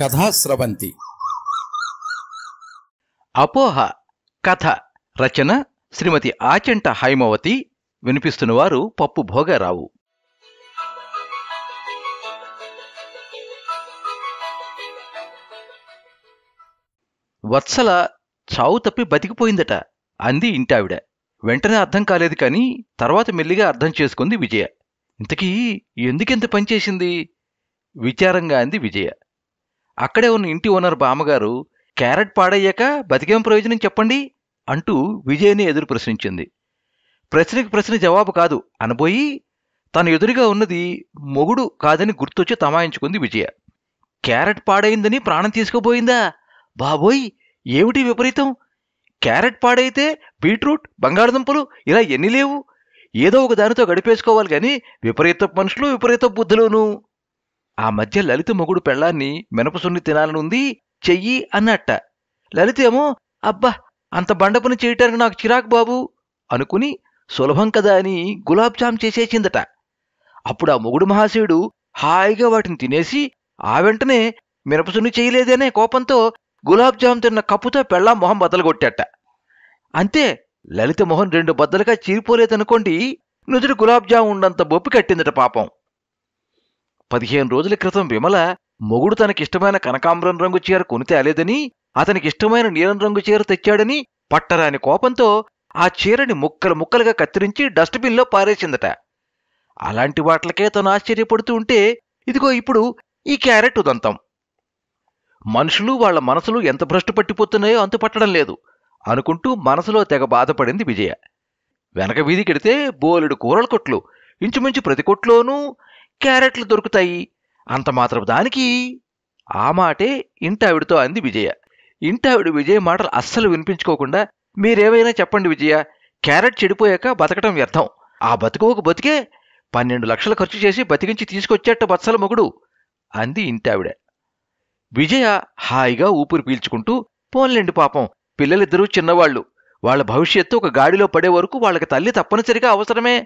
కథాస్రవంతి అపోహ కథ రచన శ్రీమతి ఆచంట హైమవతి వినిపిస్తున్నవారు పప్పు భోగారావు వత్సల చావు తప్పి బతికిపోయిందట అంది ఇంటావిడ వెంటనే అర్థం కాలేదు కానీ తర్వాత మెల్లిగా అర్థం చేసుకుంది విజయ ఇంతకీ ఎందుకింత పనిచేసింది విచారంగా అంది విజయ అక్కడే ఉన్న ఇంటి ఓనర్ బామ్మగారు క్యారెట్ పాడయ్యాక బతికేం ప్రయోజనం చెప్పండి అంటూ విజయ్ని ఎదురు ప్రశ్నించింది ప్రశ్నకి ప్రశ్న జవాబు కాదు అనబోయి తన ఎదురుగా ఉన్నది మొగుడు కాదని గుర్తొచ్చి తమాయించుకుంది విజయ క్యారెట్ పాడైందని ప్రాణం తీసుకుపోయిందా బాబోయ్ ఏమిటి విపరీతం క్యారెట్ పాడైతే బీట్రూట్ బంగాళదుంపలు ఇలా ఎన్ని లేవు ఏదో ఒక దానితో గడిపేసుకోవాలి కానీ విపరీత మనుషులు విపరీత బుద్ధులును ఆ మధ్య లలిత మొగుడు పెళ్ళాన్ని మినపసున్ని తినాలనుంది చెయ్యి అన్నట్ట లలిత ఏమో అబ్బా అంత బండపని చేయటానికి నాకు చిరాకు బాబు అనుకుని సులభం కదా అని గులాబ్జామ్ చేసేసిందట అప్పుడు ఆ మొగుడు మహాశయుడు హాయిగా వాటిని తినేసి ఆ వెంటనే మినపసుని చేయలేదనే కోపంతో గులాబ్జామ్ తిన్న కప్పుతో పెళ్ళా మొహం బద్దలుగొట్టట అంతే లలిత మొహం రెండు బద్దలుగా చీరిపోలేదనుకోండి నుదురు గులాబ్జామ్ ఉండంత బొప్పి కట్టిందట పాపం పదిహేను రోజుల క్రితం విమల మొగుడు తనకిష్టమైన కనకాంబరం రంగు చీర కొని తేలేదని అతనికిష్టమైన నీలం రంగు చీర తెచ్చాడని పట్టరాని కోపంతో ఆ చీరని ముక్కలు ముక్కలుగా కత్తిరించి డస్ట్బిన్లో పారేసిందట అలాంటి వాట్లకే తను ఆశ్చర్యపడుతూ ఉంటే ఇదిగో ఇప్పుడు ఈ క్యారెట్ ఉదంతం మనుషులు వాళ్ల మనసులు ఎంత భ్రష్టు పట్టిపోతున్నాయో పట్టడం లేదు అనుకుంటూ మనసులో తెగ బాధపడింది విజయ వెనక వీధికెడితే బోలెడు కూరలు కొట్లు ఇంచుమించు ప్రతి కొట్లోనూ క్యారెట్లు దొరుకుతాయి అంత మాత్రం దానికి ఆ మాటే ఇంటావిడితో అంది విజయ ఇంటావిడి విజయ మాటలు అస్సలు వినిపించుకోకుండా మీరేమైనా చెప్పండి విజయ క్యారెట్ చెడిపోయాక బతకటం వ్యర్థం ఆ బతుకోకు బతికే పన్నెండు లక్షలు ఖర్చు చేసి బతికించి తీసుకొచ్చేట బత్సల మొగుడు అంది ఇంటావిడ విజయ హాయిగా ఊపిరి పీల్చుకుంటూ పోన్లేండి పాపం పిల్లలిద్దరూ చిన్నవాళ్లు వాళ్ల భవిష్యత్తు ఒక గాడిలో పడే వరకు వాళ్ళకి తల్లి తప్పనిసరిగా అవసరమే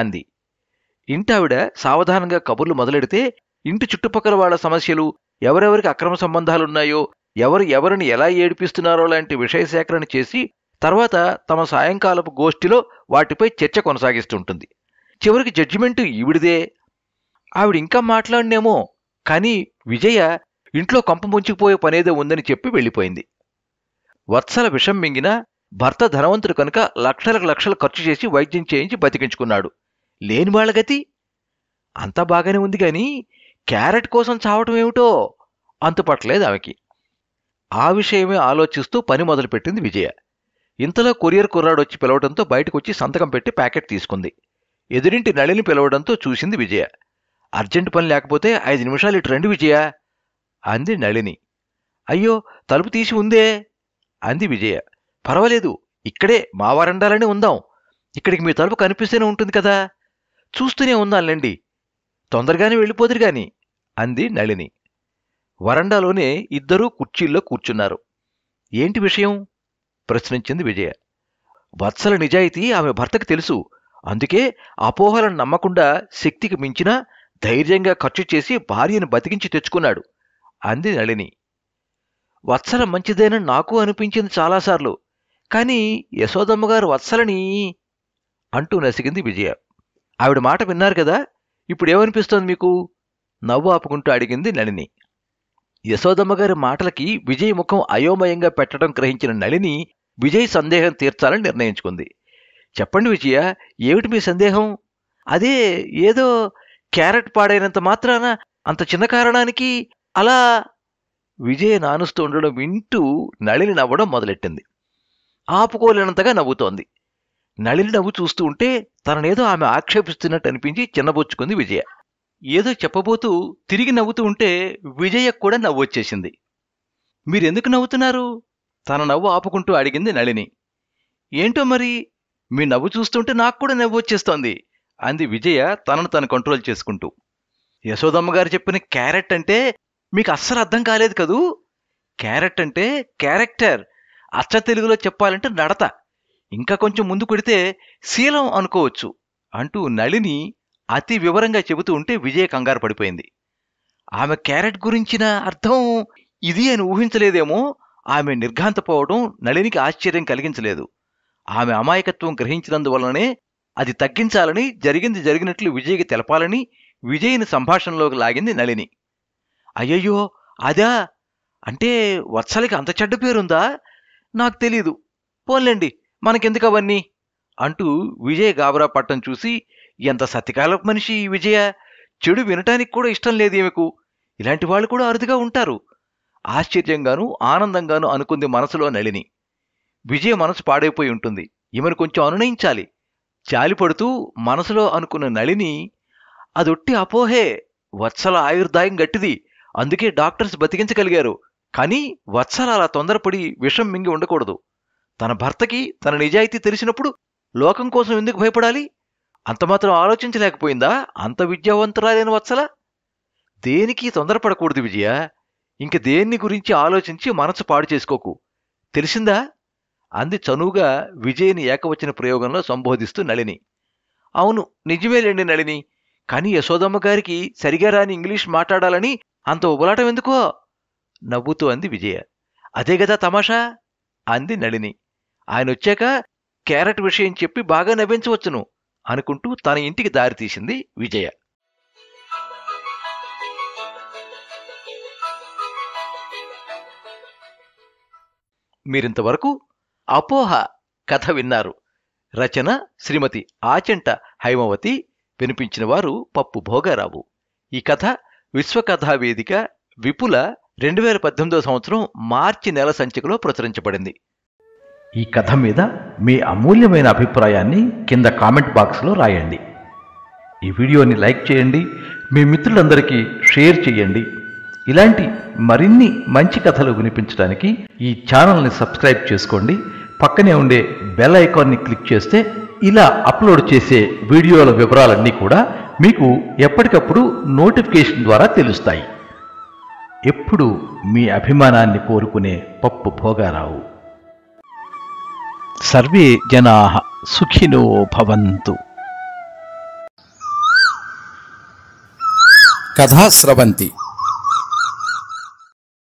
అంది ఇంటావిడ సావధానంగా కబుర్లు మొదలెడితే ఇంటి చుట్టుపక్కల వాళ్ల సమస్యలు ఎవరెవరికి అక్రమ సంబంధాలున్నాయో ఎవరు ఎవరిని ఎలా ఏడిపిస్తున్నారో లాంటి విషయ సేకరణ చేసి తర్వాత తమ సాయంకాలపు గోష్ఠిలో వాటిపై చర్చ కొనసాగిస్తుంటుంది చివరికి జడ్జిమెంటు ఈవిడిదే ఆవిడ ఇంకా మాట్లాడినేమో కానీ విజయ ఇంట్లో కంప ముంచిపోయే పనేదో ఉందని చెప్పి వెళ్ళిపోయింది వత్సల విషం మింగిన భర్త ధనవంతుడు కనుక లక్షలకు లక్షలు ఖర్చు చేసి వైద్యం చేయించి బతికించుకున్నాడు లేని వాళ్ళ గతి అంతా బాగానే ఉంది కానీ క్యారెట్ కోసం చావటం ఏమిటో అంతుపట్టలేదు ఆమెకి ఆ విషయమే ఆలోచిస్తూ పని మొదలుపెట్టింది విజయ ఇంతలో కొరియర్ కుర్రాడు వచ్చి పిలవడంతో బయటకు వచ్చి సంతకం పెట్టి ప్యాకెట్ తీసుకుంది ఎదురింటి నళిని పిలవడంతో చూసింది విజయ అర్జెంట్ పని లేకపోతే ఐదు నిమిషాలు ఇటు రండి విజయ అంది నళిని అయ్యో తలుపు తీసి ఉందే అంది విజయ పర్వాలేదు ఇక్కడే మా వరండాలని ఉందాం ఇక్కడికి మీ తలుపు కనిపిస్తూనే ఉంటుంది కదా చూస్తూనే ఉందాలండి తొందరగానే వెళ్ళిపోదురు గాని అంది నళిని వరండాలోనే ఇద్దరూ కుర్చీల్లో కూర్చున్నారు ఏంటి విషయం ప్రశ్నించింది విజయ వత్సల నిజాయితీ ఆమె భర్తకు తెలుసు అందుకే అపోహలను నమ్మకుండా శక్తికి మించిన ధైర్యంగా ఖర్చు చేసి భార్యను బతికించి తెచ్చుకున్నాడు అంది నళిని వత్సల మంచిదేనని నాకు అనిపించింది చాలాసార్లు కాని యశోదమ్మగారు వత్సలని అంటూ నసిగింది విజయ ఆవిడ మాట విన్నారు కదా ఇప్పుడు ఏమనిపిస్తోంది మీకు నవ్వు ఆపుకుంటూ అడిగింది నళిని యశోదమ్మ గారి మాటలకి విజయ్ ముఖం అయోమయంగా పెట్టడం గ్రహించిన నళిని విజయ్ సందేహం తీర్చాలని నిర్ణయించుకుంది చెప్పండి విజయ ఏమిటి మీ సందేహం అదే ఏదో క్యారెట్ పాడైనంత మాత్రాన అంత చిన్న కారణానికి అలా విజయ్ నానుస్తూ ఉండడం వింటూ నళిని నవ్వడం మొదలెట్టింది ఆపుకోలేనంతగా నవ్వుతోంది నళిని నవ్వు చూస్తూ ఉంటే తననేదో ఆమె ఆక్షేపిస్తున్నట్టు అనిపించి చిన్నబొచ్చుకుంది విజయ ఏదో చెప్పబోతూ తిరిగి నవ్వుతూ ఉంటే విజయ కూడా నవ్వు వచ్చేసింది మీరెందుకు నవ్వుతున్నారు తన నవ్వు ఆపుకుంటూ అడిగింది నళిని ఏంటో మరి మీ నవ్వు చూస్తుంటే నాకు కూడా నవ్వు వచ్చేస్తోంది అంది విజయ తనను తను కంట్రోల్ చేసుకుంటూ యశోదమ్మ గారు చెప్పిన క్యారెట్ అంటే మీకు అస్సలు అర్థం కాలేదు కదూ క్యారెట్ అంటే క్యారెక్టర్ అచ్చ తెలుగులో చెప్పాలంటే నడత ఇంకా కొంచెం ముందు కొడితే శీలం అనుకోవచ్చు అంటూ నళిని అతి వివరంగా చెబుతూ ఉంటే విజయ కంగారు పడిపోయింది ఆమె క్యారెట్ గురించిన అర్థం ఇది అని ఊహించలేదేమో ఆమె నిర్ఘాంతపోవడం నళినికి ఆశ్చర్యం కలిగించలేదు ఆమె అమాయకత్వం గ్రహించినందువలనే అది తగ్గించాలని జరిగింది జరిగినట్లు విజయ్కి తెలపాలని విజయ్ని సంభాషణలోకి లాగింది నళిని అయ్యయ్యో అదా అంటే వత్సలకి అంత చెడ్డ పేరుందా నాకు తెలీదు పోన్లేండి మనకెందుకు అవన్నీ అంటూ విజయ గాబరా పట్టం చూసి ఎంత సత్యకాల మనిషి ఈ విజయ చెడు వినటానికి కూడా ఇష్టం లేదు ఈమెకు ఇలాంటి వాళ్ళు కూడా అరుదుగా ఉంటారు ఆశ్చర్యంగానూ ఆనందంగాను అనుకుంది మనసులో నళిని విజయ మనసు పాడైపోయి ఉంటుంది ఈమెను కొంచెం అనునయించాలి జాలిపడుతూ మనసులో అనుకున్న నళిని అదొట్టి అపోహే వత్సల ఆయుర్దాయం గట్టిది అందుకే డాక్టర్స్ బతికించగలిగారు కానీ వత్సల అలా తొందరపడి విషం మింగి ఉండకూడదు తన భర్తకి తన నిజాయితీ తెలిసినప్పుడు లోకం కోసం ఎందుకు భయపడాలి అంతమాత్రం ఆలోచించలేకపోయిందా అంత విద్యావంతురాలేని వత్సల దేనికి తొందరపడకూడదు విజయ ఇంక దేన్ని గురించి ఆలోచించి మనసు పాడు చేసుకోకు తెలిసిందా అంది చనువుగా విజయని ఏకవచన ప్రయోగంలో సంబోధిస్తూ నళిని అవును నిజమేలేండి నళిని కాని యశోదమ్మ గారికి సరిగా రాని ఇంగ్లీష్ మాట్లాడాలని అంత ఉబలాటం ఎందుకో నవ్వుతూ అంది విజయ అదే కదా తమాషా అంది నళిని ఆయన వచ్చాక క్యారెట్ విషయం చెప్పి బాగా నవ్వించవచ్చును అనుకుంటూ తన ఇంటికి దారితీసింది విజయ మీరింతవరకు అపోహ కథ విన్నారు రచన శ్రీమతి ఆచంట హైమవతి వినిపించిన వారు పప్పు భోగారావు ఈ కథ విశ్వకథా వేదిక విపుల రెండు వేల పద్దెనిమిదవ సంవత్సరం మార్చి నెల సంచికలో ప్రచురించబడింది ఈ కథ మీద మీ అమూల్యమైన అభిప్రాయాన్ని కింద కామెంట్ బాక్స్లో రాయండి ఈ వీడియోని లైక్ చేయండి మీ మిత్రులందరికీ షేర్ చేయండి ఇలాంటి మరిన్ని మంచి కథలు వినిపించడానికి ఈ ఛానల్ని సబ్స్క్రైబ్ చేసుకోండి పక్కనే ఉండే బెల్ ఐకాన్ని క్లిక్ చేస్తే ఇలా అప్లోడ్ చేసే వీడియోల వివరాలన్నీ కూడా మీకు ఎప్పటికప్పుడు నోటిఫికేషన్ ద్వారా తెలుస్తాయి ఎప్పుడు మీ అభిమానాన్ని కోరుకునే పప్పు భోగారావు सर्वे जनाः सुखिनो भवन्तु कथा स्रवन्ति